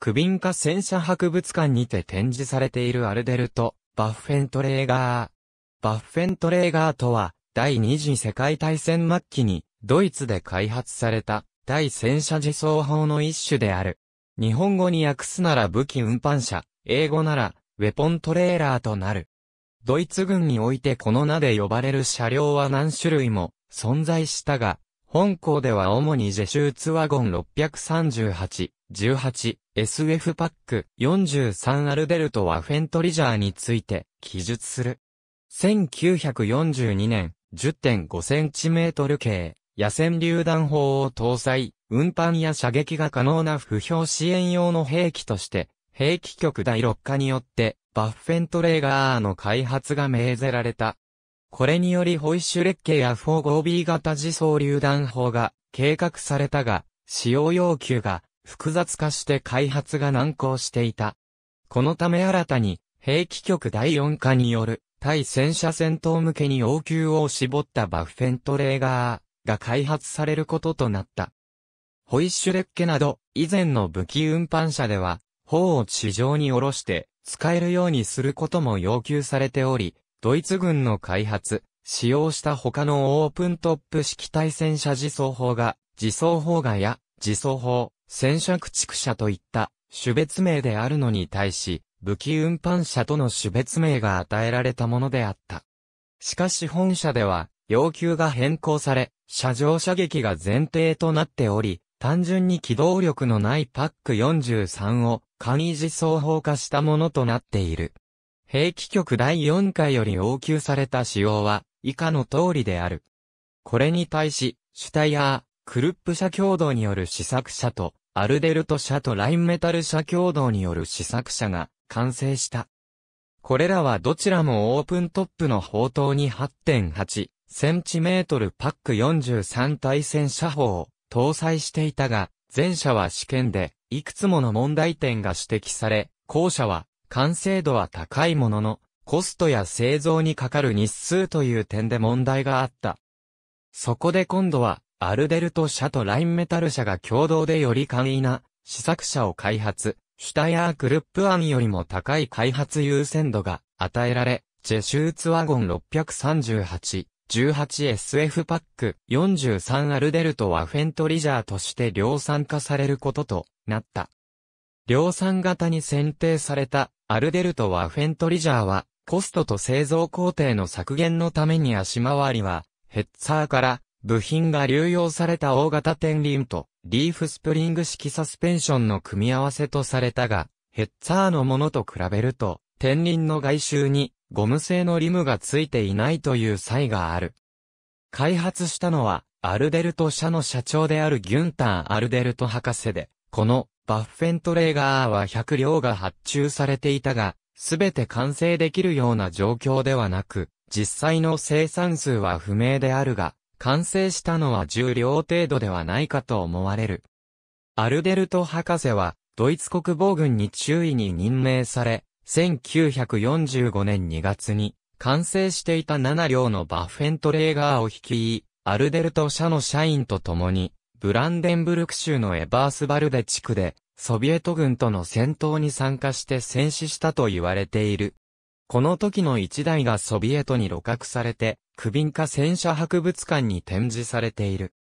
クビンカ戦車博物館にて展示されているアルデルト、バッフェントレーガー。バッフェントレーガーとは、第二次世界大戦末期に、ドイツで開発された、対戦車自走砲の一種である。日本語に訳すなら武器運搬車、英語なら、ウェポントレーラーとなる。ドイツ軍においてこの名で呼ばれる車両は何種類も存在したが、本校では主にジェシューツワゴン638、18、SF パック43アルベルトはフェントリジャーについて記述する。1942年1 0 5センチメートル径野戦榴弾砲を搭載、運搬や射撃が可能な不評支援用の兵器として兵器局第6課によってバッフェントレーガーの開発が命ぜられた。これによりホイッシュレッケや 45B 型自走榴弾砲が計画されたが、使用要求が複雑化して開発が難航していた。このため新たに、兵器局第4課による、対戦車戦闘向けに応急を絞ったバッフェントレーガーが開発されることとなった。ホイッシュレッケなど、以前の武器運搬車では、砲を地上に下ろして、使えるようにすることも要求されており、ドイツ軍の開発、使用した他のオープントップ式対戦車自走砲が、自走砲がや、自走砲、戦車駆逐車といった種別名であるのに対し、武器運搬車との種別名が与えられたものであった。しかし本社では、要求が変更され、車上射撃が前提となっており、単純に機動力のないパック43を簡易自走砲化したものとなっている。兵器局第4回より要求された仕様は以下の通りである。これに対し、シュタイヤー、クルップ社共同による試作車と、アルデルト社とラインメタル社共同による試作車が完成した。これらはどちらもオープントップの砲塔に8.8センチメートルパック43対戦車砲を搭載していたが、前者は試験でいくつもの問題点が指摘され、後者は完成度は高いものの、コストや製造にかかる日数という点で問題があった。そこで今度はアルデルト社とラインメタル社が共同でより簡易な試作車を開発、シュタヤークルップ案よりも高い開発優先度が与えられ、ジェシューツワゴン638、18SF パック43アルデルトはフェントリジャーとして量産化されることとなった。量産型に選定されたアルデルトはフェントリジャーはコストと製造工程の削減のために足回りはヘッツァーから部品が流用された大型天輪とリーフスプリング式サスペンションの組み合わせとされたが、ヘッザーのものと比べると、天輪の外周にゴム製のリムが付いていないという差がある。開発したのは、アルデルト社の社長であるギュンター・アルデルト博士で、このバッフェントレーガーは100両が発注されていたが、すべて完成できるような状況ではなく、実際の生産数は不明であるが、完成したのは10両程度ではないかと思われる。アルデルト博士は、ドイツ国防軍に注意に任命され、1945年2月に、完成していた7両のバッフェントレーガーを率い、アルデルト社の社員と共に、ブランデンブルク州のエバースバルデ地区で、ソビエト軍との戦闘に参加して戦死したと言われている。この時の1台がソビエトに露獲されて、クビンカ戦車博物館に展示されている。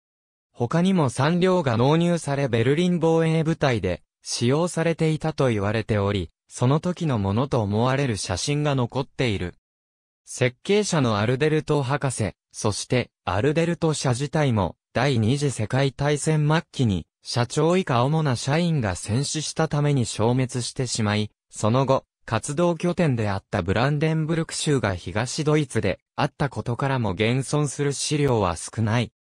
他にも3両が納入されベルリン防衛部隊で使用されていたと言われており、その時のものと思われる写真が残っている。設計者のアルデルト博士、そしてアルデルト社自体も第二次世界大戦末期に社長以下主な社員が戦死したために消滅してしまい、その後、活動拠点であったブランデンブルク州が東ドイツであったことからも現存する資料は少ない。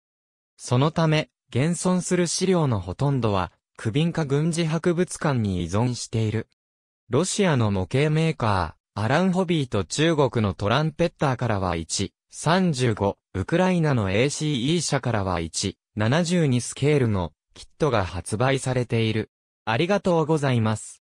そのため、現存する資料のほとんどは、クビンカ軍事博物館に依存している。ロシアの模型メーカー、アラン・ホビーと中国のトランペッターからは1、35、ウクライナの ACE 社からは1、72スケールのキットが発売されている。ありがとうございます。